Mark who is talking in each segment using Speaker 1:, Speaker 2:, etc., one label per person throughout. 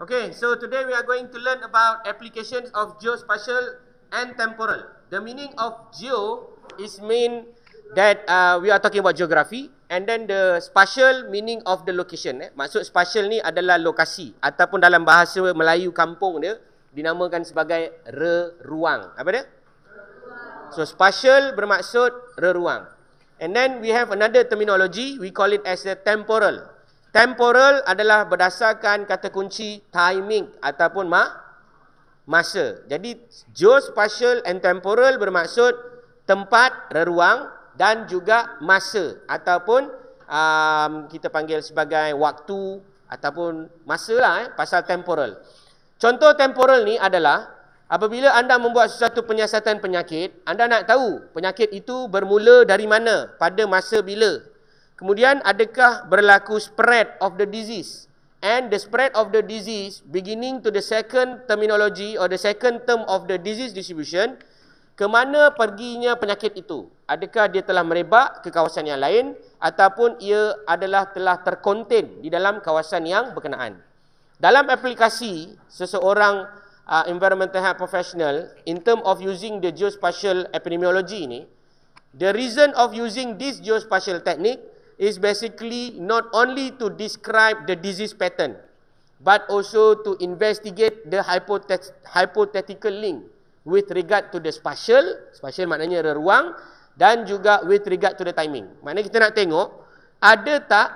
Speaker 1: Okay, so today we are going to learn about applications of geospatial and temporal. The meaning of geo is mean that uh, we are talking about geography and then the spatial meaning of the location. Eh. Maksud spatial ni adalah lokasi ataupun dalam bahasa Melayu kampung dia dinamakan sebagai reruang. Apa dia? So spatial bermaksud reruang. And then we have another terminology, we call it as a temporal. Temporal adalah berdasarkan kata kunci timing ataupun ma masa. Jadi geospatial and temporal bermaksud tempat, ruang dan juga masa ataupun um, kita panggil sebagai waktu ataupun masa lah eh, pasal temporal. Contoh temporal ni adalah apabila anda membuat sesuatu penyiasatan penyakit, anda nak tahu penyakit itu bermula dari mana, pada masa bila, Kemudian adakah berlaku spread of the disease? And the spread of the disease beginning to the second terminology or the second term of the disease distribution, kemana mana perginya penyakit itu? Adakah dia telah merebak ke kawasan yang lain ataupun ia adalah telah terkontain di dalam kawasan yang berkenaan? Dalam aplikasi seseorang uh, environmental health professional in term of using the geospatial epidemiology ini, the reason of using this geospatial technique is basically not only to describe the disease pattern but also to investigate the hypothet- hypothetical link with regard to the spatial spatial maknanya ruang dan juga with regard to the timing maknanya kita nak tengok ada tak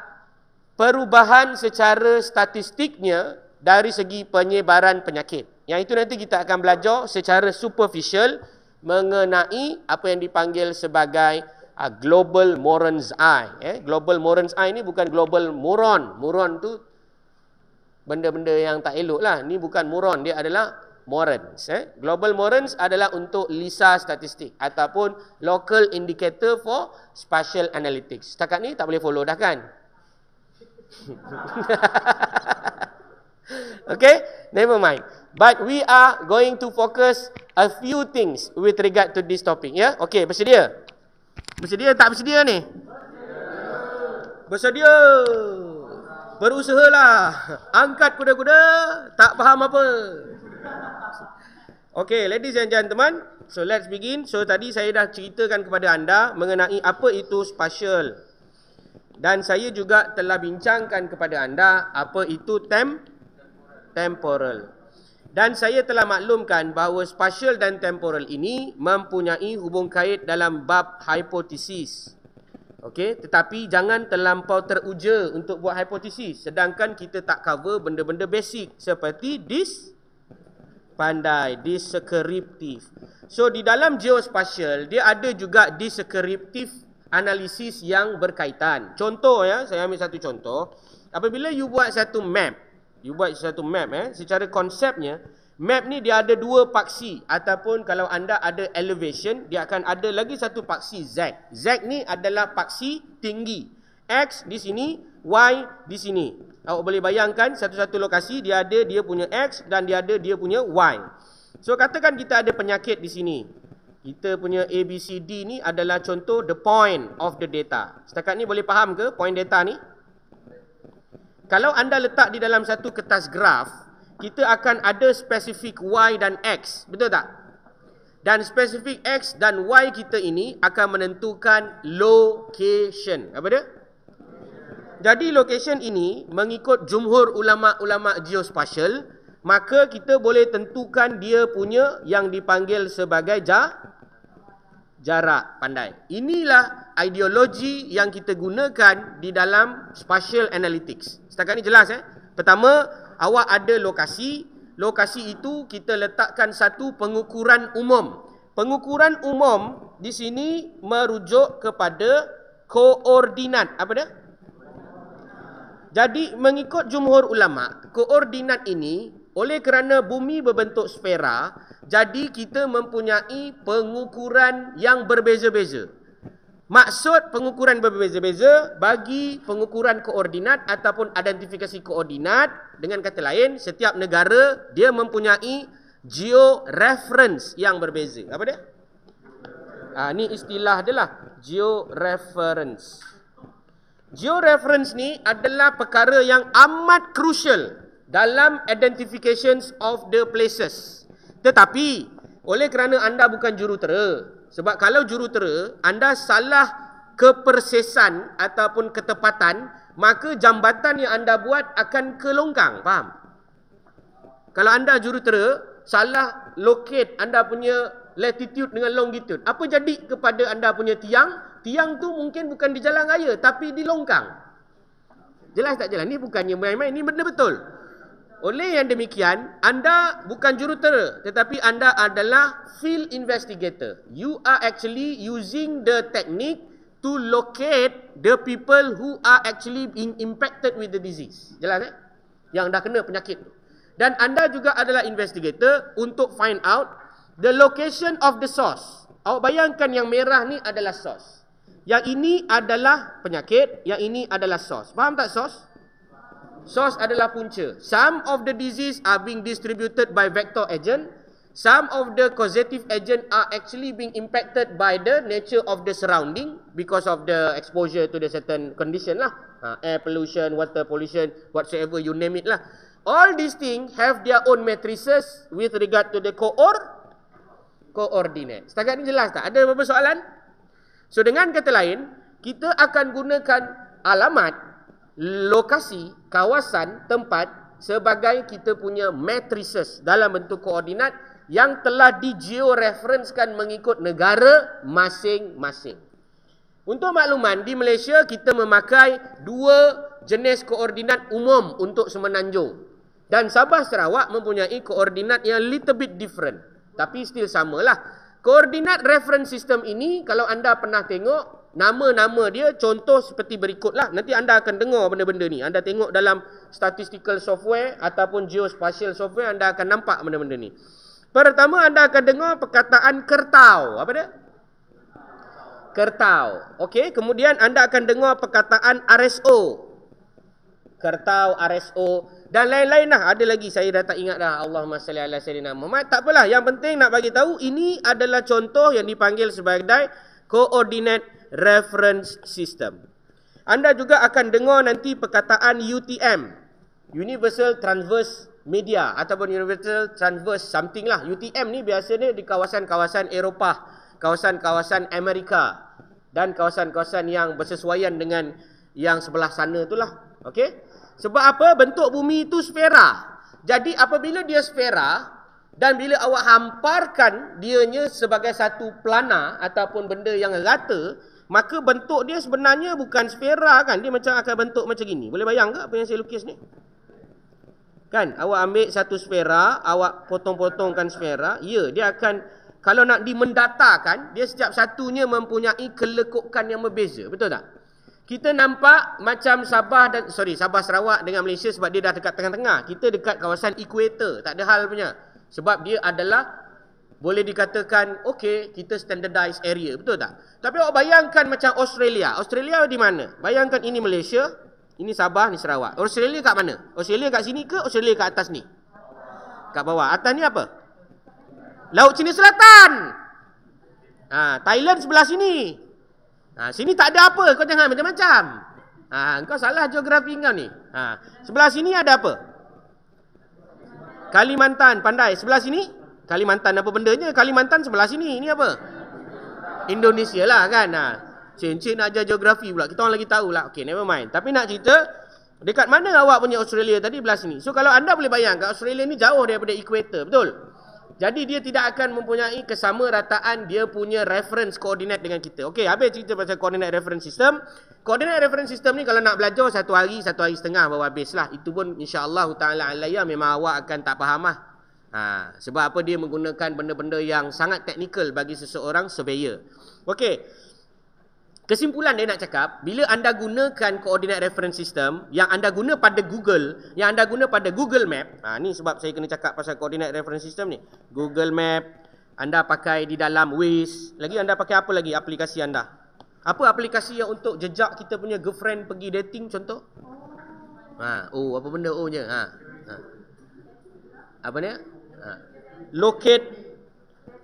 Speaker 1: perubahan secara statistiknya dari segi penyebaran penyakit yang itu nanti kita akan belajar secara superficial mengenai apa yang dipanggil sebagai A ah, global moron's eye. Eh? Global moron's eye ni bukan global moron. Moron tu benda-benda yang tak elok lah. Ni bukan moron, dia adalah morons. Eh? Global morons adalah untuk LISA statistik ataupun local indicator for spatial analytics. Setakat ni tak boleh follow dah kan? okay, never mind. But we are going to focus a few things with regard to this topic. Yeah, okay, bersedia? Okay. Bersedia tak bersedia ni? Bersedia. Berusahalah. Angkat kuda-kuda, tak faham apa. Okay, ladies and gentlemen. So, let's begin. So, tadi saya dah ceritakan kepada anda mengenai apa itu spatial. Dan saya juga telah bincangkan kepada anda apa itu tem temporal. temporal. Dan saya telah maklumkan bahawa spatial dan temporal ini mempunyai hubung kait dalam bab hipotesis. Okey, tetapi jangan terlampau teruja untuk buat hipotesis sedangkan kita tak cover benda-benda basic seperti this, pandai, this descriptive. So di dalam geospatial dia ada juga descriptive analisis yang berkaitan. Contoh ya, saya ambil satu contoh. Apabila you buat satu map, You buat satu map eh. Secara konsepnya, map ni dia ada dua paksi. Ataupun kalau anda ada elevation, dia akan ada lagi satu paksi Z. Z ni adalah paksi tinggi. X di sini, Y di sini. Awak boleh bayangkan satu-satu lokasi dia ada dia punya X dan dia ada dia punya Y. So katakan kita ada penyakit di sini. Kita punya A, B, C, D ni adalah contoh the point of the data. Setakat ni boleh faham ke point data ni? kalau anda letak di dalam satu kertas graf, kita akan ada spesifik Y dan X. Betul tak? Dan spesifik X dan Y kita ini akan menentukan location. Apa dia? Jadi location ini mengikut jumhur ulama-ulama geospatial, maka kita boleh tentukan dia punya yang dipanggil sebagai ja jarak pandai. Inilah ideologi yang kita gunakan di dalam spatial analytics. Setakat ni jelas eh. Pertama, awak ada lokasi. Lokasi itu kita letakkan satu pengukuran umum. Pengukuran umum di sini merujuk kepada koordinat. Apa dia? Jadi mengikut jumhur ulama, koordinat ini oleh kerana bumi berbentuk sfera, jadi kita mempunyai pengukuran yang berbeza-beza. Maksud pengukuran berbeza-beza bagi pengukuran koordinat ataupun identifikasi koordinat dengan kata lain setiap negara dia mempunyai georeference yang berbeza. Apa dia? Ah ha, ni istilah dia lah Georeference reference. ni adalah perkara yang amat krusial dalam identifications of the places. Tetapi oleh kerana anda bukan jurutera, sebab kalau jurutera anda salah kepersesan ataupun ketepatan, maka jambatan yang anda buat akan kelongkang, faham? Kalau anda jurutera salah locate anda punya latitude dengan longitude, apa jadi kepada anda punya tiang? Tiang tu mungkin bukan di jalan raya tapi di longkang. Jelas tak jelas? Ni bukannya main-main, ini benda -betul. Oleh yang demikian, anda bukan jurutera tetapi anda adalah field investigator. You are actually using the technique to locate the people who are actually being impacted with the disease. Jelas eh? Yang dah kena penyakit tu. Dan anda juga adalah investigator untuk find out the location of the source. Awak bayangkan yang merah ni adalah source. Yang ini adalah penyakit, yang ini adalah source. Faham tak source? source adalah punca. Some of the disease are being distributed by vector agent. Some of the causative agent are actually being impacted by the nature of the surrounding because of the exposure to the certain condition lah. Uh, air pollution, water pollution, whatsoever you name it lah. All these things have their own matrices with regard to the koor koordinat. Setakat ni jelas tak? Ada beberapa soalan? So dengan kata lain, kita akan gunakan alamat, lokasi kawasan tempat sebagai kita punya matrices dalam bentuk koordinat yang telah di georeferenskan mengikut negara masing-masing. Untuk makluman, di Malaysia kita memakai dua jenis koordinat umum untuk semenanjung. Dan Sabah Sarawak mempunyai koordinat yang little bit different. Tapi still samalah. Koordinat reference system ini, kalau anda pernah tengok, nama-nama dia contoh seperti berikutlah. Nanti anda akan dengar benda-benda ni. Anda tengok dalam statistical software ataupun geospatial software anda akan nampak benda-benda ni. Pertama anda akan dengar perkataan kertau. Apa dia? Kertau. Okey, kemudian anda akan dengar perkataan RSO. Kertau RSO dan lain-lain lah. Ada lagi saya dah tak ingat dah. Allahumma salli ala sayyidina Muhammad. Tak apalah. Yang penting nak bagi tahu ini adalah contoh yang dipanggil sebagai koordinat reference system. Anda juga akan dengar nanti perkataan UTM, Universal Transverse Media ataupun Universal Transverse something lah. UTM ni biasanya di kawasan-kawasan Eropah, kawasan-kawasan Amerika dan kawasan-kawasan yang bersesuaian dengan yang sebelah sana tu lah. Okay? Sebab apa? Bentuk bumi itu sfera. Jadi apabila dia sfera dan bila awak hamparkan dianya sebagai satu plana ataupun benda yang rata, Maka bentuk dia sebenarnya bukan sfera kan. Dia macam akan bentuk macam gini. Boleh bayang tak? apa yang saya lukis ni? Kan? Awak ambil satu sfera. Awak potong-potongkan sfera. Ya, dia akan... Kalau nak dimendatakan, dia setiap satunya mempunyai kelekukan yang berbeza. Betul tak? Kita nampak macam Sabah dan... Sorry, Sabah Sarawak dengan Malaysia sebab dia dah dekat tengah-tengah. Kita dekat kawasan Equator. Tak ada hal punya. Sebab dia adalah boleh dikatakan okey kita standardized area betul tak tapi awak bayangkan macam Australia Australia di mana bayangkan ini Malaysia ini Sabah ni Sarawak Australia kat mana Australia kat sini ke Australia kat atas ni kat bawah atas ni apa Laut Cina Selatan ha, Thailand sebelah sini ha, sini tak ada apa kau jangan macam-macam ha, kau salah geografi kau ni ha, sebelah sini ada apa Kalimantan pandai sebelah sini Kalimantan apa benda nya? Kalimantan sebelah sini. Ini apa? Indonesia lah kan. Ha. Cincin nak ajar geografi pula. Kita orang lagi tahu lah. Okay, never mind. Tapi nak cerita, dekat mana awak punya Australia tadi belah sini? So, kalau anda boleh bayangkan, Australia ni jauh daripada equator. Betul? Jadi, dia tidak akan mempunyai kesama rataan dia punya reference koordinat dengan kita. Okay, habis cerita pasal koordinat reference system. Koordinat reference system ni kalau nak belajar satu hari, satu hari setengah baru habis lah. Itu pun insyaAllah hutang ala memang awak akan tak faham lah. Ha, sebab apa dia menggunakan benda-benda yang sangat teknikal bagi seseorang surveyor. Okey. Kesimpulan dia nak cakap, bila anda gunakan koordinat reference system yang anda guna pada Google, yang anda guna pada Google Map, ha, ni sebab saya kena cakap pasal koordinat reference system ni. Google Map, anda pakai di dalam Waze, lagi anda pakai apa lagi aplikasi anda? Apa aplikasi yang untuk jejak kita punya girlfriend pergi dating contoh? Ha, oh, apa benda O-nya? Oh, ha, ha. Apa ni? Ha. Locate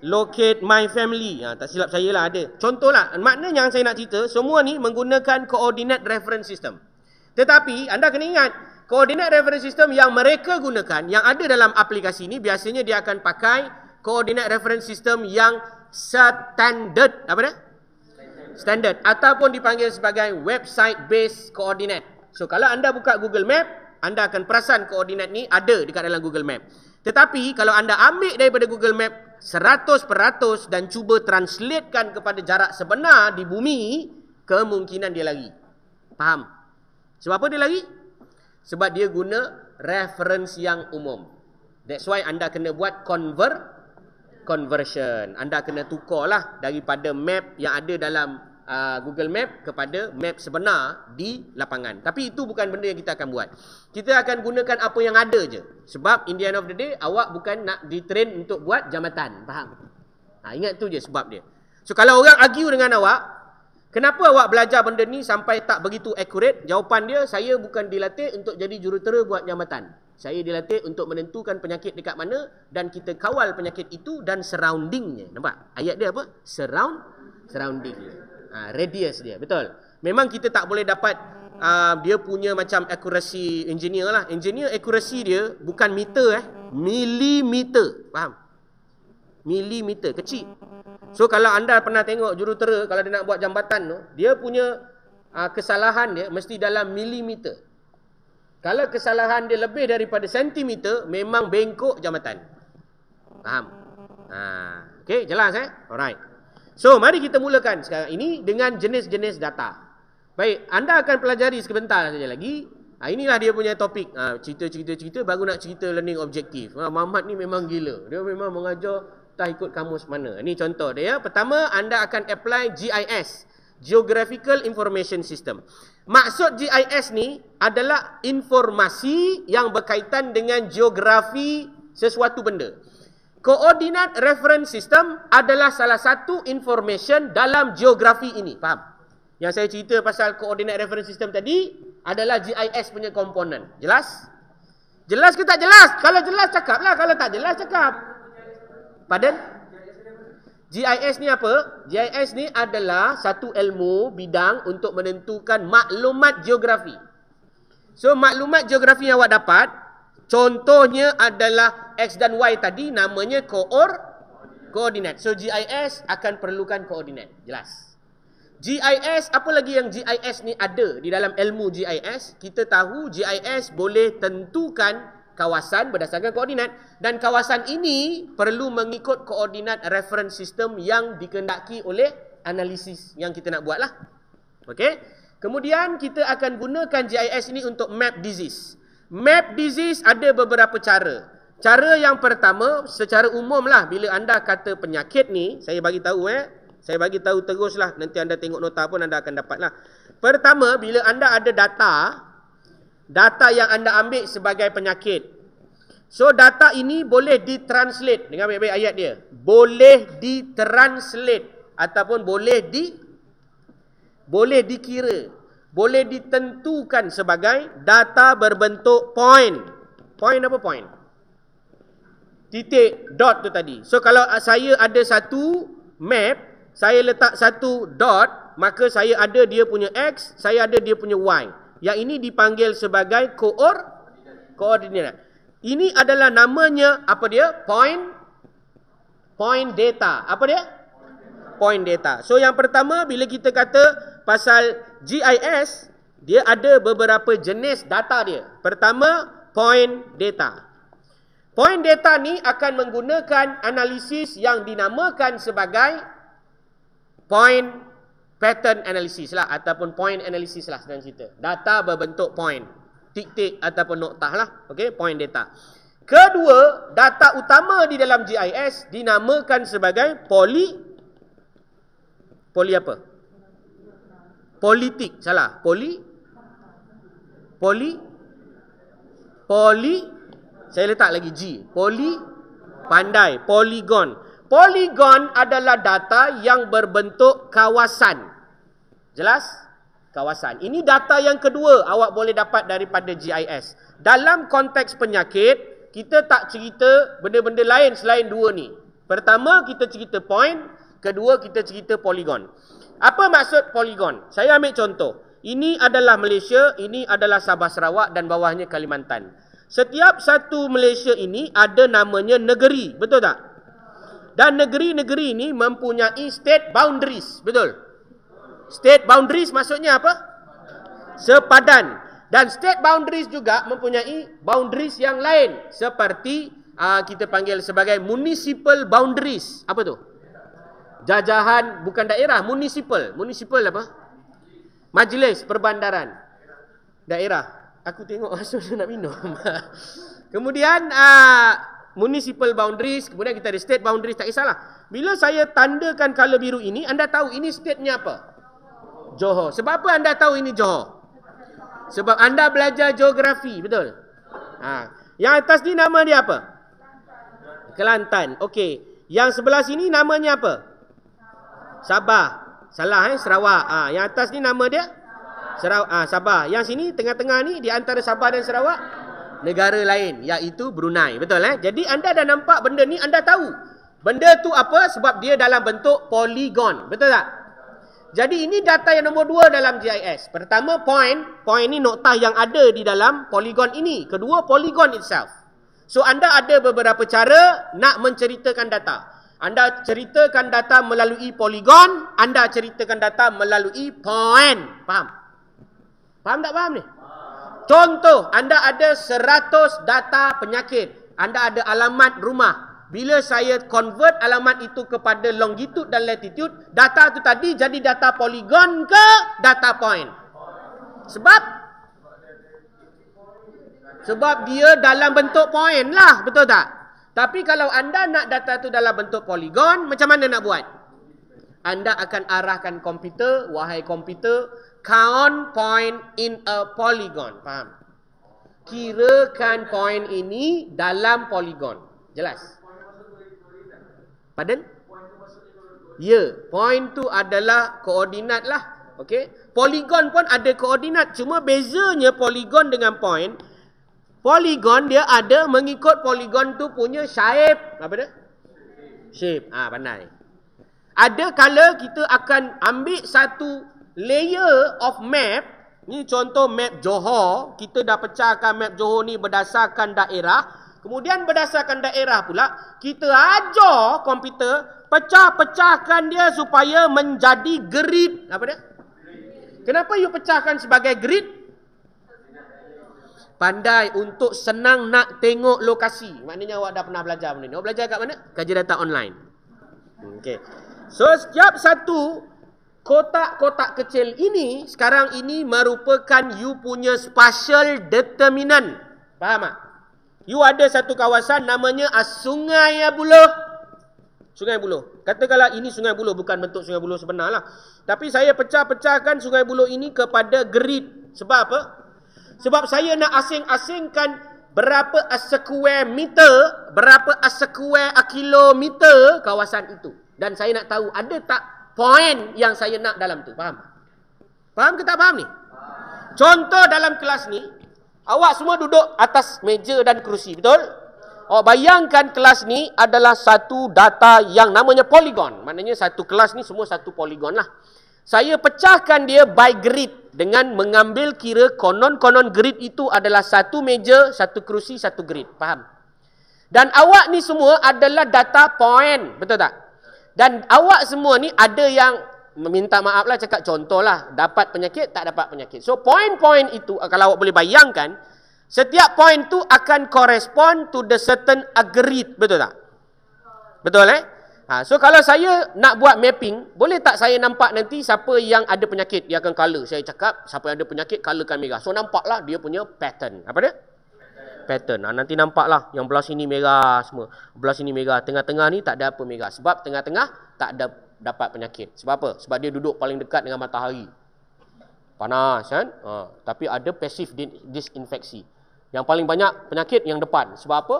Speaker 1: Locate my family ha, Tak silap saya lah ada Contoh lah Maknanya yang saya nak cerita Semua ni menggunakan Coordinate reference system Tetapi Anda kena ingat Coordinate reference system Yang mereka gunakan Yang ada dalam aplikasi ni Biasanya dia akan pakai Coordinate reference system Yang Standard Apa dia? Standard Ataupun dipanggil sebagai Website based coordinate So kalau anda buka Google Map Anda akan perasan koordinat ni ada Dekat dalam Google Map tetapi kalau anda ambil daripada Google Map 100% dan cuba translatekan kepada jarak sebenar di bumi, kemungkinan dia lari. Faham? Sebab apa dia lari? Sebab dia guna reference yang umum. That's why anda kena buat convert conversion. Anda kena tukarlah daripada map yang ada dalam Ah, Google Map kepada map sebenar di lapangan. Tapi itu bukan benda yang kita akan buat. Kita akan gunakan apa yang ada je. Sebab in the end of the day, awak bukan nak ditrain untuk buat jambatan. Faham? Ha, ingat tu je sebab dia. So kalau orang argue dengan awak, kenapa awak belajar benda ni sampai tak begitu accurate? Jawapan dia, saya bukan dilatih untuk jadi jurutera buat jambatan. Saya dilatih untuk menentukan penyakit dekat mana dan kita kawal penyakit itu dan surroundingnya. Nampak? Ayat dia apa? Surround, surrounding. Surrounding uh, radius dia betul memang kita tak boleh dapat uh, dia punya macam akurasi engineer lah engineer akurasi dia bukan meter eh millimeter faham millimeter kecil so kalau anda pernah tengok jurutera kalau dia nak buat jambatan tu dia punya uh, kesalahan dia mesti dalam millimeter. kalau kesalahan dia lebih daripada sentimeter memang bengkok jambatan faham ha okey jelas eh alright So mari kita mulakan sekarang ini dengan jenis-jenis data. Baik, anda akan pelajari sebentar saja lagi. Ha, inilah dia punya topik. Ha, cerita-cerita-cerita ha, baru nak cerita learning objektif. Ha, Mahmat ni memang gila. Dia memang mengajar tak ikut kamus mana. Ini contoh dia. Ya. Pertama, anda akan apply GIS. Geographical Information System. Maksud GIS ni adalah informasi yang berkaitan dengan geografi sesuatu benda. Koordinat reference system adalah salah satu information dalam geografi ini. Faham? Yang saya cerita pasal koordinat reference system tadi adalah GIS punya komponen. Jelas? Jelas ke tak jelas? Kalau jelas cakaplah. Kalau tak jelas cakap. Pardon? GIS ni apa? GIS ni adalah satu ilmu bidang untuk menentukan maklumat geografi. So maklumat geografi yang awak dapat Contohnya adalah X dan Y tadi namanya koor koordinat. So GIS akan perlukan koordinat. Jelas. GIS, apa lagi yang GIS ni ada di dalam ilmu GIS? Kita tahu GIS boleh tentukan kawasan berdasarkan koordinat. Dan kawasan ini perlu mengikut koordinat reference system yang dikendaki oleh analisis yang kita nak buat lah. Okay. Kemudian kita akan gunakan GIS ini untuk map disease. Map disease ada beberapa cara. Cara yang pertama secara umumlah bila anda kata penyakit ni, saya bagi tahu eh. Saya bagi tahu teruslah nanti anda tengok nota pun anda akan dapatlah. Pertama bila anda ada data data yang anda ambil sebagai penyakit. So data ini boleh ditranslate dengan baik-baik ayat dia. Boleh ditranslate ataupun boleh di boleh dikira boleh ditentukan sebagai data berbentuk point. Point apa point? Titik dot tu tadi. So kalau saya ada satu map, saya letak satu dot, maka saya ada dia punya X, saya ada dia punya Y. Yang ini dipanggil sebagai koor koordinat. Ini adalah namanya apa dia? Point point data. Apa dia? Point data. So yang pertama bila kita kata pasal GIS dia ada beberapa jenis data dia. Pertama, point data. Point data ni akan menggunakan analisis yang dinamakan sebagai point pattern analysis lah ataupun point analysis lah senang cerita. Data berbentuk point, titik tik ataupun noktah lah. Okay, point data. Kedua, data utama di dalam GIS dinamakan sebagai poly poly apa? politik salah poli poli poli saya letak lagi G poli pandai poligon poligon adalah data yang berbentuk kawasan jelas kawasan ini data yang kedua awak boleh dapat daripada GIS dalam konteks penyakit kita tak cerita benda-benda lain selain dua ni pertama kita cerita point kedua kita cerita poligon apa maksud poligon? Saya ambil contoh. Ini adalah Malaysia, ini adalah Sabah Sarawak dan bawahnya Kalimantan. Setiap satu Malaysia ini ada namanya negeri, betul tak? Dan negeri-negeri ini mempunyai state boundaries, betul? State boundaries maksudnya apa? Sepadan. Dan state boundaries juga mempunyai boundaries yang lain seperti uh, kita panggil sebagai municipal boundaries. Apa tu? jajahan bukan daerah, municipal, municipal apa? Majlis perbandaran daerah. Aku tengok asal nak minum. kemudian uh, municipal boundaries, kemudian kita ada state boundaries tak kisahlah. Bila saya tandakan color biru ini, anda tahu ini state-nya apa? Johor. Sebab apa anda tahu ini Johor? Sebab anda belajar geografi, betul? Ha. Yang atas ni nama dia apa? Kelantan. Kelantan. Okey. Yang sebelah sini namanya apa? Sabah. Salah eh Sarawak. Ah ha, yang atas ni nama dia Sarawak ah ha, Sabah. Yang sini tengah-tengah ni di antara Sabah dan Sarawak negara lain iaitu Brunei. Betul eh? Jadi anda dah nampak benda ni anda tahu. Benda tu apa sebab dia dalam bentuk poligon. Betul tak? Jadi ini data yang nombor dua dalam GIS. Pertama point, point ni noktah yang ada di dalam poligon ini. Kedua poligon itself. So anda ada beberapa cara nak menceritakan data. Anda ceritakan data melalui poligon, anda ceritakan data melalui point. Faham? Faham tak faham ni? Contoh, anda ada 100 data penyakit. Anda ada alamat rumah. Bila saya convert alamat itu kepada longitude dan latitude, data itu tadi jadi data poligon ke data point? Sebab sebab dia dalam bentuk point lah, betul tak? Tapi kalau anda nak data itu dalam bentuk poligon, macam mana nak buat? Anda akan arahkan komputer, wahai komputer, count point in a polygon. Faham? Kirakan point ini dalam polygon. Jelas? Pardon? Ya, point tu adalah koordinat lah. Okay? Polygon pun ada koordinat. Cuma bezanya polygon dengan point, Poligon dia ada mengikut poligon tu punya shape. Apa dia? Shape. Ah ha, pandai. Ada kala kita akan ambil satu layer of map. Ni contoh map Johor. Kita dah pecahkan map Johor ni berdasarkan daerah. Kemudian berdasarkan daerah pula, kita ajar komputer pecah-pecahkan dia supaya menjadi grid. Apa dia? Kenapa you pecahkan sebagai grid? pandai untuk senang nak tengok lokasi. Maknanya awak dah pernah belajar benda ni. Awak belajar kat mana? Kajian data online. Hmm, okey. So setiap satu kotak-kotak kecil ini sekarang ini merupakan you punya special determinant. Faham tak? You ada satu kawasan namanya ah, Sungai Buloh. Sungai Buloh. Katakanlah ini Sungai Buloh bukan bentuk Sungai Buloh sebenarnya. Tapi saya pecah-pecahkan Sungai Buloh ini kepada grid. Sebab apa? Sebab saya nak asing-asingkan berapa square meter, berapa square kilometer kawasan itu. Dan saya nak tahu ada tak point yang saya nak dalam tu. Faham? Faham ke tak faham ni? Contoh dalam kelas ni, awak semua duduk atas meja dan kerusi, betul? Oh bayangkan kelas ni adalah satu data yang namanya poligon. Maknanya satu kelas ni semua satu poligon lah. Saya pecahkan dia by grid dengan mengambil kira konon-konon grid itu adalah satu meja, satu kerusi, satu grid. Faham? Dan awak ni semua adalah data point. Betul tak? Dan awak semua ni ada yang meminta maaf lah cakap contoh lah. Dapat penyakit, tak dapat penyakit. So, point-point itu eh, kalau awak boleh bayangkan, setiap point tu akan correspond to the certain agreed. Betul tak? Betul eh? Ha, so kalau saya nak buat mapping, boleh tak saya nampak nanti siapa yang ada penyakit, dia akan color. Saya cakap, siapa yang ada penyakit, colorkan merah. So nampaklah dia punya pattern. Apa dia? Pattern. Ha, nanti nampaklah yang belah sini merah semua. Belah sini merah. Tengah-tengah ni tak ada apa merah. Sebab tengah-tengah tak ada dapat penyakit. Sebab apa? Sebab dia duduk paling dekat dengan matahari. Panas kan? Ha, tapi ada pasif disinfeksi. Yang paling banyak penyakit yang depan. Sebab apa?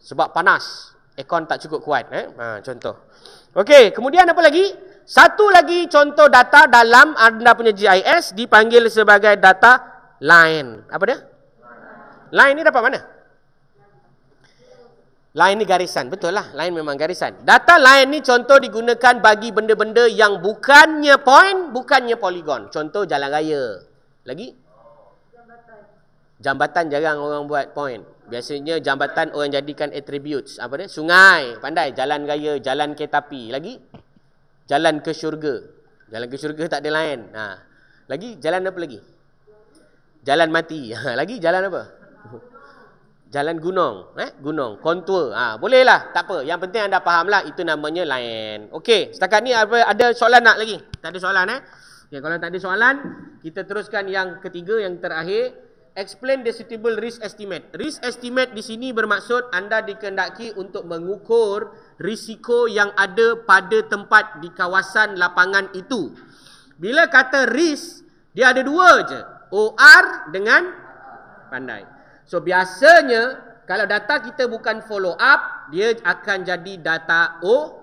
Speaker 1: Sebab panas. Ekon tak cukup kuat eh? ha, contoh Okey, kemudian apa lagi satu lagi contoh data dalam anda punya GIS dipanggil sebagai data line apa dia line ni dapat mana line ni garisan betul lah line memang garisan data line ni contoh digunakan bagi benda-benda yang bukannya point bukannya poligon contoh jalan raya lagi jambatan jarang orang buat point Biasanya jambatan orang jadikan attributes. Apa dia? Sungai. Pandai. Jalan raya. Jalan ketapi. Lagi? Jalan ke syurga. Jalan ke syurga tak ada lain. Ha. Lagi? Jalan apa lagi? Jalan mati. Ha. Lagi? Jalan apa? Jalan gunung. Eh? Gunung. kontur. Ha. bolehlah, lah. Tak apa. Yang penting anda faham Itu namanya lain. Okey. Setakat ni apa? ada soalan nak lagi? Tak ada soalan eh? Okay. Kalau tak ada soalan, kita teruskan yang ketiga, yang terakhir. Explain the suitable risk estimate. Risk estimate di sini bermaksud anda dikendaki untuk mengukur risiko yang ada pada tempat di kawasan lapangan itu. Bila kata risk, dia ada dua je. OR dengan pandai. So biasanya kalau data kita bukan follow up, dia akan jadi data O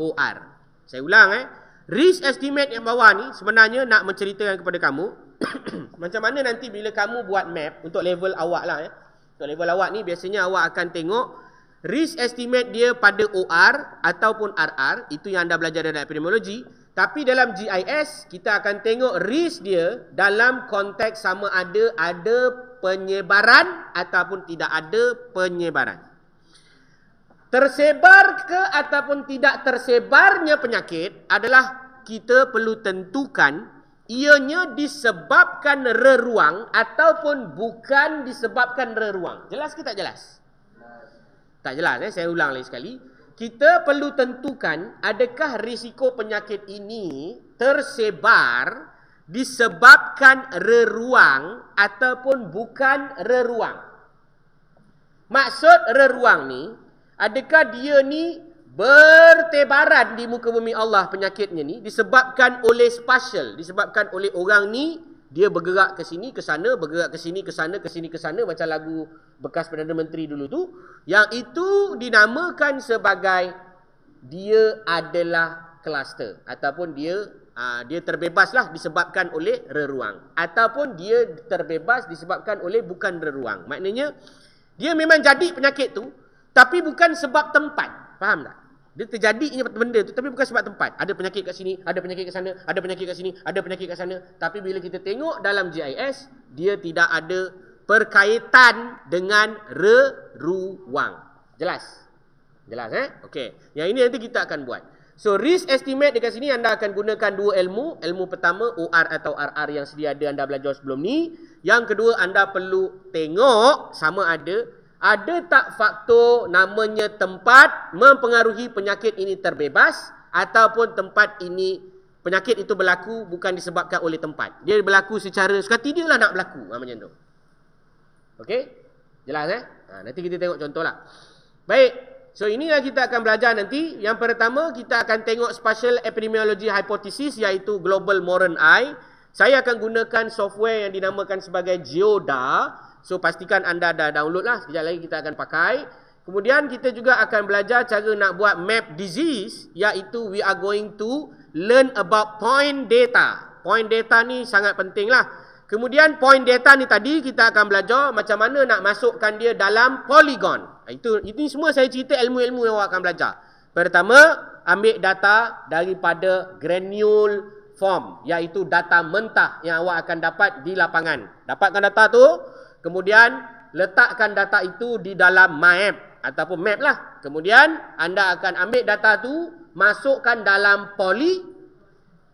Speaker 1: OR. Saya ulang eh. Risk estimate yang bawah ni sebenarnya nak menceritakan kepada kamu macam mana nanti bila kamu buat map untuk level awak lah ya. Untuk level awak ni biasanya awak akan tengok risk estimate dia pada OR ataupun RR. Itu yang anda belajar dalam epidemiologi. Tapi dalam GIS, kita akan tengok risk dia dalam konteks sama ada ada penyebaran ataupun tidak ada penyebaran. Tersebar ke ataupun tidak tersebarnya penyakit adalah kita perlu tentukan ianya disebabkan reruang ataupun bukan disebabkan reruang. Jelas ke tak jelas? Tak jelas. Eh? Saya ulang lagi sekali. Kita perlu tentukan adakah risiko penyakit ini tersebar disebabkan reruang ataupun bukan reruang. Maksud reruang ni, adakah dia ni bertebaran di muka bumi Allah penyakitnya ni disebabkan oleh spatial disebabkan oleh orang ni dia bergerak ke sini ke sana bergerak ke sini ke sana ke sini ke sana macam lagu bekas perdana menteri dulu tu yang itu dinamakan sebagai dia adalah kluster ataupun dia aa, ah, dia terbebaslah disebabkan oleh reruang ataupun dia terbebas disebabkan oleh bukan reruang maknanya dia memang jadi penyakit tu tapi bukan sebab tempat faham tak dia ini benda tu tapi bukan sebab tempat. Ada penyakit kat sini, ada penyakit kat sana, ada penyakit kat sini, ada penyakit kat sana. Tapi bila kita tengok dalam GIS, dia tidak ada perkaitan dengan reruang. Jelas? Jelas eh? Okey. Yang ini nanti kita akan buat. So risk estimate dekat sini anda akan gunakan dua ilmu. Ilmu pertama OR atau RR yang sedia ada anda belajar sebelum ni. Yang kedua anda perlu tengok sama ada ada tak faktor namanya tempat mempengaruhi penyakit ini terbebas ataupun tempat ini penyakit itu berlaku bukan disebabkan oleh tempat. Dia berlaku secara sekati dia lah nak berlaku ha, macam tu. Okey? Jelas eh? Ha, nanti kita tengok contoh lah. Baik. So inilah kita akan belajar nanti. Yang pertama kita akan tengok special epidemiology hypothesis iaitu global moron eye. Saya akan gunakan software yang dinamakan sebagai Geoda So pastikan anda dah download lah. Sekejap lagi kita akan pakai. Kemudian kita juga akan belajar cara nak buat map disease. Iaitu we are going to learn about point data. Point data ni sangat penting lah. Kemudian point data ni tadi kita akan belajar macam mana nak masukkan dia dalam polygon. Ha, itu itu semua saya cerita ilmu-ilmu yang awak akan belajar. Pertama, ambil data daripada granule form. Iaitu data mentah yang awak akan dapat di lapangan. Dapatkan data tu. Kemudian letakkan data itu di dalam map ataupun map lah. Kemudian anda akan ambil data tu masukkan dalam poly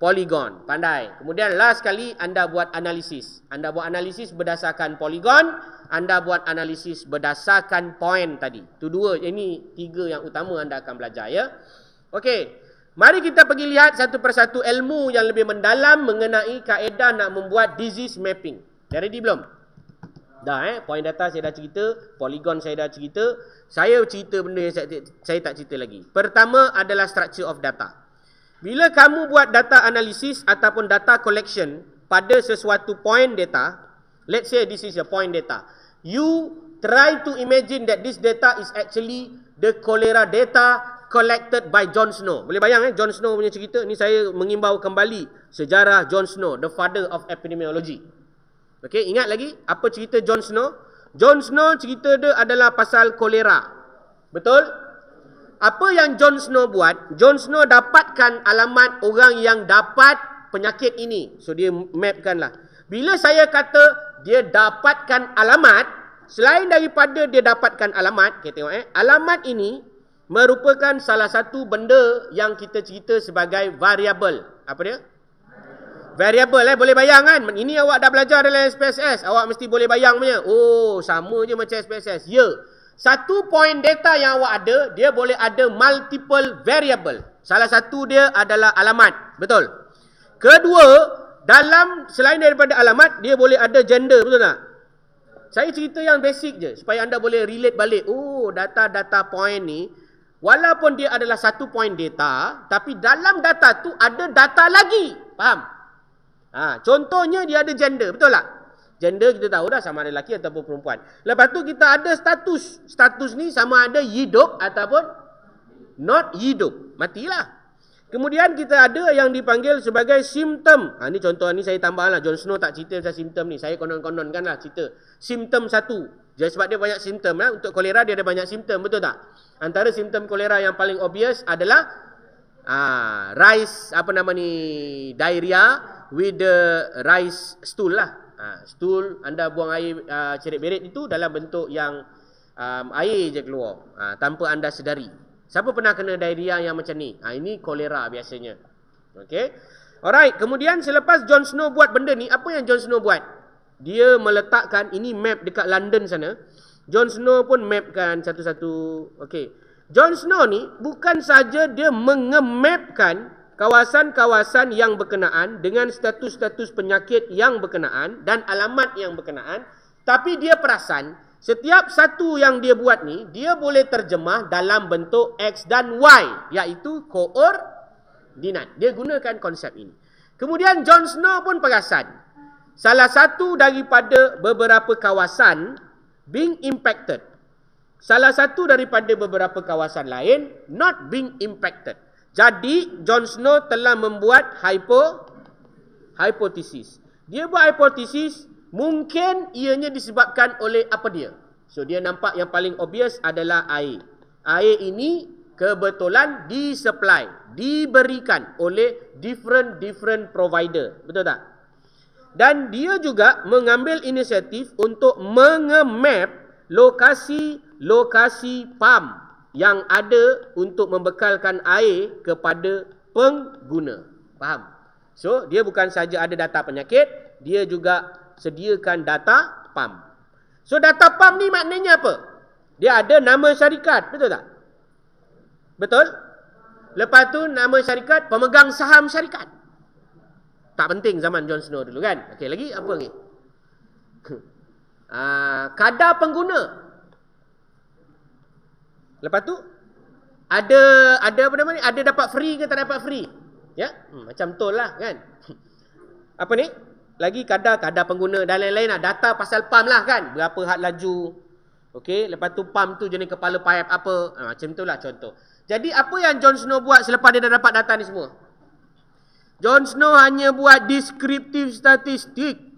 Speaker 1: polygon. Pandai. Kemudian last sekali anda buat analisis. Anda buat analisis berdasarkan polygon, anda buat analisis berdasarkan point tadi. Tu dua, ini tiga yang utama anda akan belajar ya. Okey. Mari kita pergi lihat satu persatu ilmu yang lebih mendalam mengenai kaedah nak membuat disease mapping. Dah ready belum? Dah eh, point data saya dah cerita, polygon saya dah cerita. Saya cerita benda yang saya, saya tak cerita lagi. Pertama adalah structure of data. Bila kamu buat data analisis ataupun data collection pada sesuatu point data, let's say this is a point data. You try to imagine that this data is actually the cholera data collected by John Snow. Boleh bayang eh Jon Snow punya cerita Ini saya mengimbau kembali sejarah John Snow, the father of epidemiology. Okay, ingat lagi apa cerita Jon Snow? Jon Snow cerita dia adalah pasal kolera. Betul? Apa yang Jon Snow buat? Jon Snow dapatkan alamat orang yang dapat penyakit ini. So dia mapkanlah. Bila saya kata dia dapatkan alamat, selain daripada dia dapatkan alamat, kita okay, tengok eh. Alamat ini merupakan salah satu benda yang kita cerita sebagai variable. Apa dia? variable eh boleh bayang kan ini awak dah belajar dalam SPSS awak mesti boleh bayang punya oh sama je macam SPSS ya satu point data yang awak ada dia boleh ada multiple variable salah satu dia adalah alamat betul kedua dalam selain daripada alamat dia boleh ada gender betul tak saya cerita yang basic je supaya anda boleh relate balik oh data-data point ni walaupun dia adalah satu point data tapi dalam data tu ada data lagi faham Ha, contohnya dia ada gender, betul tak? Gender kita tahu dah sama ada lelaki ataupun perempuan. Lepas tu kita ada status. Status ni sama ada hidup ataupun not hidup. Matilah. Kemudian kita ada yang dipanggil sebagai simptom. Ha, ni contoh ni saya tambahlah. John Snow tak cerita pasal simptom ni. Saya konon-kononkan lah cerita. Simptom satu. Jadi sebab dia banyak simptom lah. Untuk kolera dia ada banyak simptom. Betul tak? Antara simptom kolera yang paling obvious adalah ha, rice, apa nama ni, diarrhea with the rice stool lah. Ha, stool anda buang air uh, cerit berit itu dalam bentuk yang um, air je keluar ha, tanpa anda sedari. Siapa pernah kena diarrhea yang macam ni? Ha, ini kolera biasanya. Okay. Alright, kemudian selepas John Snow buat benda ni, apa yang John Snow buat? Dia meletakkan, ini map dekat London sana. John Snow pun mapkan satu-satu. Okay. John Snow ni bukan saja dia mengemapkan kawasan-kawasan yang berkenaan dengan status-status penyakit yang berkenaan dan alamat yang berkenaan tapi dia perasan setiap satu yang dia buat ni dia boleh terjemah dalam bentuk X dan Y iaitu koordinat. Dia gunakan konsep ini. Kemudian John Snow pun perasan salah satu daripada beberapa kawasan being impacted. Salah satu daripada beberapa kawasan lain not being impacted. Jadi John Snow telah membuat hypo, hipotesis. Dia buat hipotesis mungkin ianya disebabkan oleh apa dia. So dia nampak yang paling obvious adalah air. Air ini kebetulan disupply, diberikan oleh different different provider. Betul tak? Dan dia juga mengambil inisiatif untuk mengemap lokasi-lokasi pump yang ada untuk membekalkan air kepada pengguna. Faham? So, dia bukan saja ada data penyakit, dia juga sediakan data pam. So, data pam ni maknanya apa? Dia ada nama syarikat, betul tak? Betul? Lepas tu nama syarikat, pemegang saham syarikat. Tak penting zaman John Snow dulu kan? Okey, lagi apa lagi? Uh, kadar pengguna Lepas tu ada ada apa nama ni? Ada dapat free ke tak dapat free? Ya? Hmm, macam betul lah kan. Apa ni? Lagi kadar kadar pengguna dan lain-lain lah. data pasal pam lah kan. Berapa had laju. Okey, lepas tu pam tu jenis kepala pipe apa? Ha, macam itulah contoh. Jadi apa yang John Snow buat selepas dia dah dapat data ni semua? John Snow hanya buat descriptive statistik.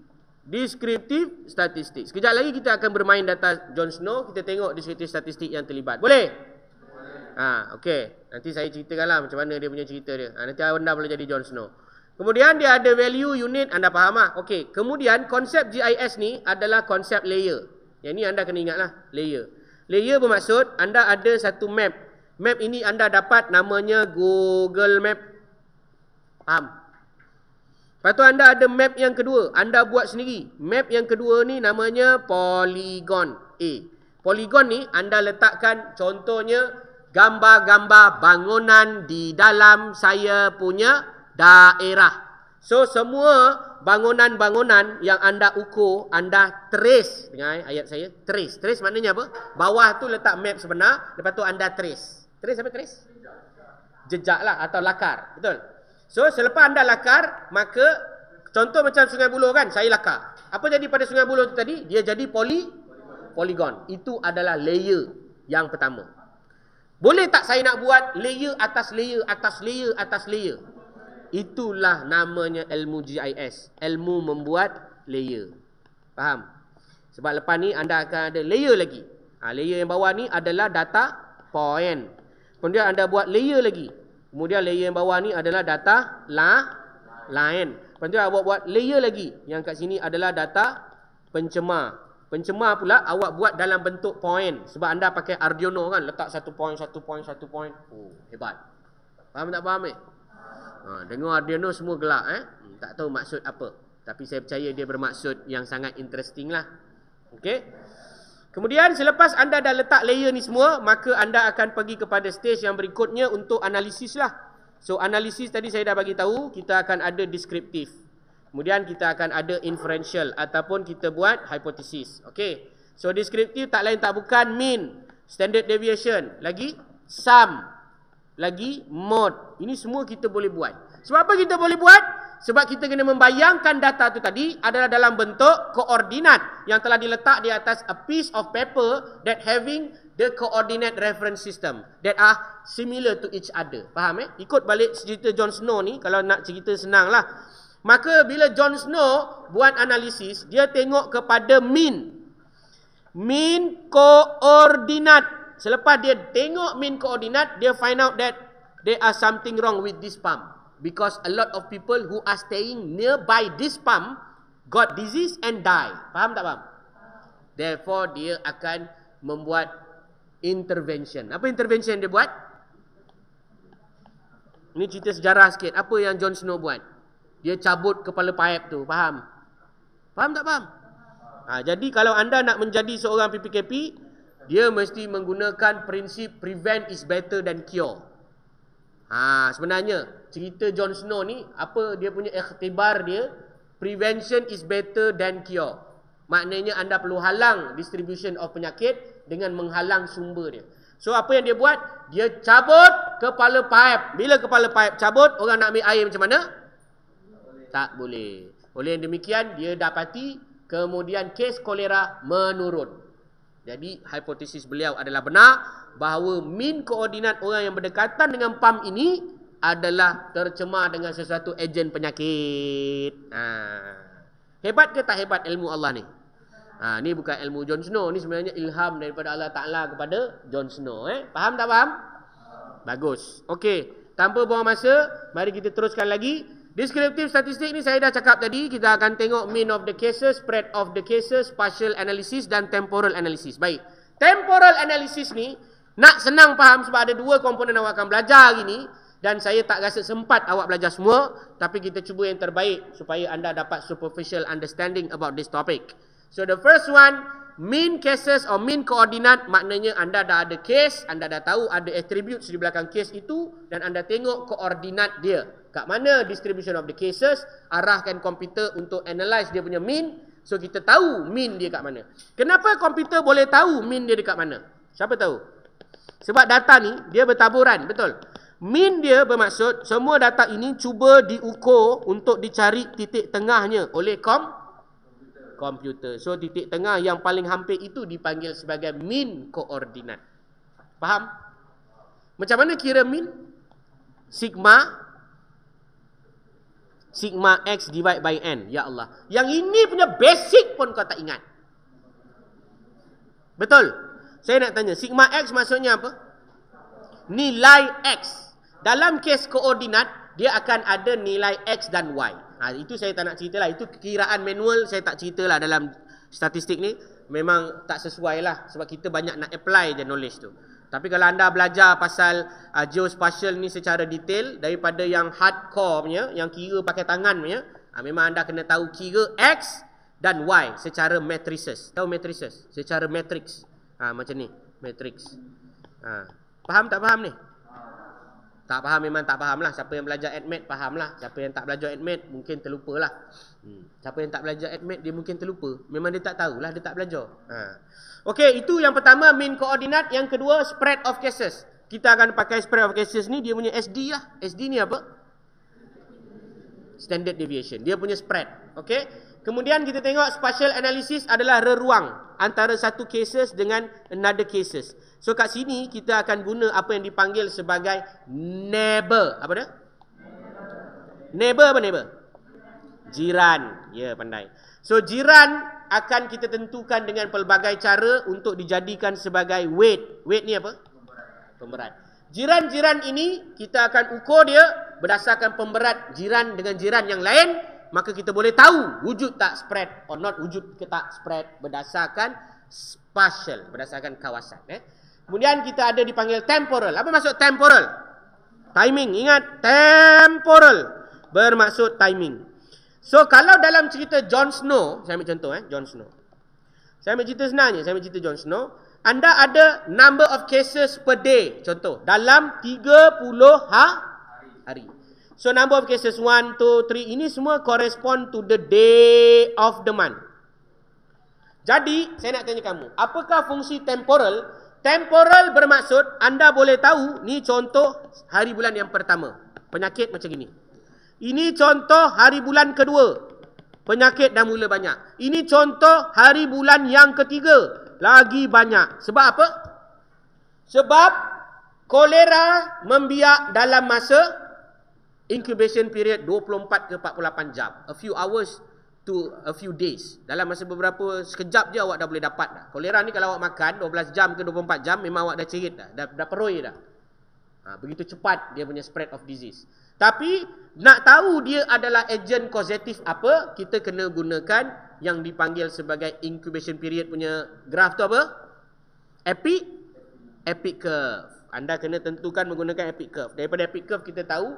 Speaker 1: Descriptive statistik. Sekejap lagi kita akan bermain data John Snow. Kita tengok descriptive statistik yang terlibat. Boleh? Boleh. Ha, okay. Nanti saya ceritakanlah macam mana dia punya cerita dia. Ha, nanti anda boleh jadi John Snow. Kemudian dia ada value unit. Anda faham lah? Okay. Kemudian konsep GIS ni adalah konsep layer. Yang ni anda kena ingatlah. Layer. Layer bermaksud anda ada satu map. Map ini anda dapat namanya Google Map. Faham? Faham? Lepas tu anda ada map yang kedua. Anda buat sendiri. Map yang kedua ni namanya polygon A. Polygon ni anda letakkan contohnya gambar-gambar bangunan di dalam saya punya daerah. So semua bangunan-bangunan yang anda ukur, anda trace dengan ayat saya. Trace. Trace maknanya apa? Bawah tu letak map sebenar. Lepas tu anda trace. Trace apa trace? Jejak lah atau lakar. Betul? So selepas anda lakar Maka contoh macam sungai buloh kan Saya lakar Apa jadi pada sungai buloh tu tadi Dia jadi poli poligon Itu adalah layer yang pertama Boleh tak saya nak buat layer atas layer Atas layer atas layer Itulah namanya ilmu GIS Ilmu membuat layer Faham? Sebab lepas ni anda akan ada layer lagi ha, Layer yang bawah ni adalah data point Kemudian anda buat layer lagi Kemudian layer yang bawah ni adalah data la lain. Lepas tu awak buat, layer lagi. Yang kat sini adalah data pencemar. Pencemar pula awak buat dalam bentuk point. Sebab anda pakai Arduino kan. Letak satu point, satu point, satu point. Oh, hebat. Faham tak faham eh? Ha, dengar Arduino semua gelap eh. Hmm, tak tahu maksud apa. Tapi saya percaya dia bermaksud yang sangat interesting lah. Okay. Kemudian selepas anda dah letak layer ni semua, maka anda akan pergi kepada stage yang berikutnya untuk analisis lah. So analisis tadi saya dah bagi tahu, kita akan ada deskriptif. Kemudian kita akan ada inferential ataupun kita buat hipotesis. Okay. So deskriptif tak lain tak bukan mean, standard deviation, lagi sum, lagi mode. Ini semua kita boleh buat. Sebab apa kita boleh buat? Sebab kita kena membayangkan data tu tadi adalah dalam bentuk koordinat yang telah diletak di atas a piece of paper that having the coordinate reference system that are similar to each other. Faham eh? Ikut balik cerita John Snow ni kalau nak cerita lah. Maka bila John Snow buat analisis, dia tengok kepada mean. Mean koordinat. Selepas dia tengok mean koordinat, dia find out that there are something wrong with this pump because a lot of people who are staying nearby this pump got disease and die. Faham tak faham? Therefore, dia akan membuat intervention. Apa intervention dia buat? Ini cerita sejarah sikit. Apa yang John Snow buat? Dia cabut kepala paip tu. Faham? Faham tak faham? Ha, jadi kalau anda nak menjadi seorang PPKP, dia mesti menggunakan prinsip prevent is better than cure. Ha, sebenarnya cerita John Snow ni apa dia punya ikhtibar dia prevention is better than cure. Maknanya anda perlu halang distribution of penyakit dengan menghalang sumber dia. So apa yang dia buat? Dia cabut kepala paip. Bila kepala paip cabut, orang nak ambil air macam mana? Tak boleh. Oleh demikian dia dapati kemudian kes kolera menurun. Jadi hipotesis beliau adalah benar bahawa min koordinat orang yang berdekatan dengan pam ini adalah tercemar dengan sesuatu ejen penyakit. Ha. Hebat ke tak hebat ilmu Allah ni? Ha, ni bukan ilmu John Snow. Ni sebenarnya ilham daripada Allah Ta'ala kepada John Snow. Eh? Faham tak faham? Bagus. Okey. Tanpa buang masa, mari kita teruskan lagi. Descriptive statistik ni saya dah cakap tadi kita akan tengok mean of the cases, spread of the cases, partial analysis dan temporal analysis. Baik. Temporal analysis ni nak senang faham sebab ada dua komponen awak akan belajar hari ni dan saya tak rasa sempat awak belajar semua tapi kita cuba yang terbaik supaya anda dapat superficial understanding about this topic. So the first one Mean cases or mean koordinat maknanya anda dah ada case, anda dah tahu ada attributes di belakang case itu dan anda tengok koordinat dia. Kat mana distribution of the cases, arahkan komputer untuk analyze dia punya mean. So kita tahu mean dia kat mana. Kenapa komputer boleh tahu mean dia dekat mana? Siapa tahu? Sebab data ni dia bertaburan, betul? Mean dia bermaksud semua data ini cuba diukur untuk dicari titik tengahnya oleh komputer komputer. So titik tengah yang paling hampir itu dipanggil sebagai min koordinat. Faham? Macam mana kira min? Sigma sigma x divide by n. Ya Allah. Yang ini punya basic pun kau tak ingat. Betul? Saya nak tanya, sigma x maksudnya apa? Nilai x. Dalam kes koordinat, dia akan ada nilai x dan y. Ha, itu saya tak nak cerita lah. Itu kiraan manual saya tak cerita lah dalam statistik ni. Memang tak sesuai lah. Sebab kita banyak nak apply je knowledge tu. Tapi kalau anda belajar pasal uh, geospatial ni secara detail. Daripada yang hardcore punya. Yang kira pakai tangan punya. Ha, memang anda kena tahu kira X dan Y. Secara matrices. Tahu matrices? Secara matrix. Ha, macam ni. Matrix. Ha. Faham tak faham ni? Tak faham memang tak faham lah Siapa yang belajar admit faham lah Siapa yang tak belajar admit mungkin terlupa lah hmm. Siapa yang tak belajar admit dia mungkin terlupa Memang dia tak tahu lah. dia tak belajar ha. Okey itu yang pertama mean koordinat Yang kedua spread of cases Kita akan pakai spread of cases ni dia punya SD lah SD ni apa? Standard deviation Dia punya spread Okey Kemudian kita tengok spatial analysis adalah reruang antara satu cases dengan another cases. So kat sini kita akan guna apa yang dipanggil sebagai neighbor. Apa dia? Neighbor apa neighbor? Jiran. Ya yeah, pandai. So jiran akan kita tentukan dengan pelbagai cara untuk dijadikan sebagai weight. Weight ni apa? Pemberat. Jiran-jiran ini kita akan ukur dia berdasarkan pemberat jiran dengan jiran yang lain maka kita boleh tahu wujud tak spread or not wujud ke tak spread berdasarkan spatial, berdasarkan kawasan. Eh. Kemudian kita ada dipanggil temporal. Apa maksud temporal? Timing. Ingat, temporal bermaksud timing. So, kalau dalam cerita Jon Snow, saya ambil contoh, eh, Jon Snow. Saya ambil cerita senangnya, saya ambil cerita Jon Snow. Anda ada number of cases per day, contoh, dalam 30 ha- hari. So number of cases 1, 2, 3 ini semua correspond to the day of the month. Jadi saya nak tanya kamu, apakah fungsi temporal? Temporal bermaksud anda boleh tahu ni contoh hari bulan yang pertama. Penyakit macam ini. Ini contoh hari bulan kedua. Penyakit dah mula banyak. Ini contoh hari bulan yang ketiga. Lagi banyak. Sebab apa? Sebab kolera membiak dalam masa incubation period 24 ke 48 jam a few hours to a few days dalam masa beberapa sekejap je awak dah boleh dapat dah kolera ni kalau awak makan 12 jam ke 24 jam memang awak dah cerit dah dah, dah peroi dah ha, begitu cepat dia punya spread of disease tapi nak tahu dia adalah agent causative apa kita kena gunakan yang dipanggil sebagai incubation period punya graf tu apa epic epic curve anda kena tentukan menggunakan epic curve daripada epic curve kita tahu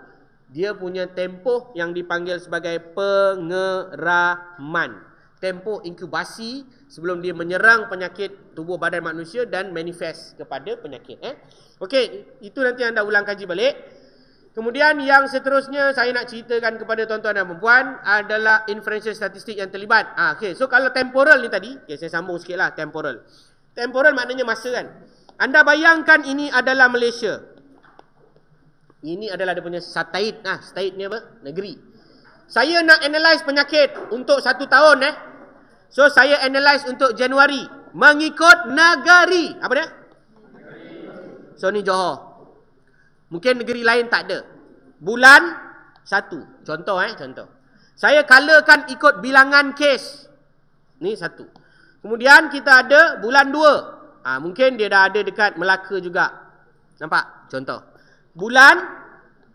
Speaker 1: dia punya tempoh yang dipanggil sebagai pengeraman. Tempoh inkubasi sebelum dia menyerang penyakit tubuh badan manusia dan manifest kepada penyakit. Eh? Okey, itu nanti anda ulang kaji balik. Kemudian yang seterusnya saya nak ceritakan kepada tuan-tuan dan perempuan adalah inferential statistik yang terlibat. Ah, okay. So kalau temporal ni tadi, okay, saya sambung sikit lah temporal. Temporal maknanya masa kan. Anda bayangkan ini adalah Malaysia. Ini adalah dia punya satait. Nah, satait ni apa? Negeri. Saya nak analise penyakit untuk satu tahun eh. So, saya analise untuk Januari. Mengikut negeri. Apa dia? So, ni Johor. Mungkin negeri lain tak ada. Bulan satu. Contoh eh, contoh. Saya kalakan ikut bilangan kes. Ni satu. Kemudian kita ada bulan dua. Ha, mungkin dia dah ada dekat Melaka juga. Nampak? Contoh bulan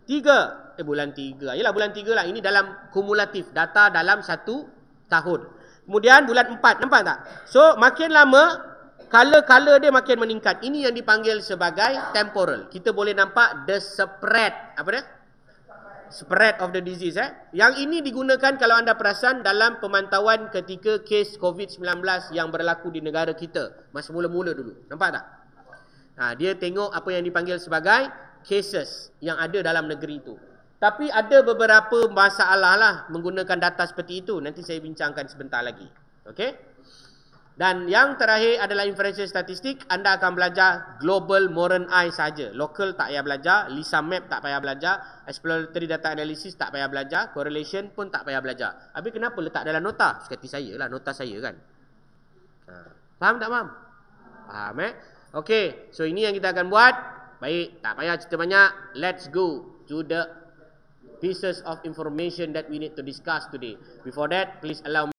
Speaker 1: 3 eh bulan 3 ayalah bulan 3 lah ini dalam kumulatif data dalam satu tahun kemudian bulan 4 nampak tak so makin lama color-color dia makin meningkat ini yang dipanggil sebagai temporal kita boleh nampak the spread apa dia spread of the disease eh yang ini digunakan kalau anda perasan dalam pemantauan ketika kes COVID-19 yang berlaku di negara kita masa mula-mula dulu nampak tak ha, dia tengok apa yang dipanggil sebagai cases yang ada dalam negeri itu. Tapi ada beberapa masalah lah menggunakan data seperti itu. Nanti saya bincangkan sebentar lagi. Okey? Dan yang terakhir adalah inferensi statistik. Anda akan belajar global modern eye saja. Local tak payah belajar. Lisa map tak payah belajar. Exploratory data analysis tak payah belajar. Correlation pun tak payah belajar. Habis kenapa letak dalam nota? Sekati saya lah. Nota saya kan. Ha. Faham tak, Mam? Faham, eh? Okey. So, ini yang kita akan buat. Baik, tak payah cerita banyak. Let's go to the pieces of information that we need to discuss today. Before that, please allow me.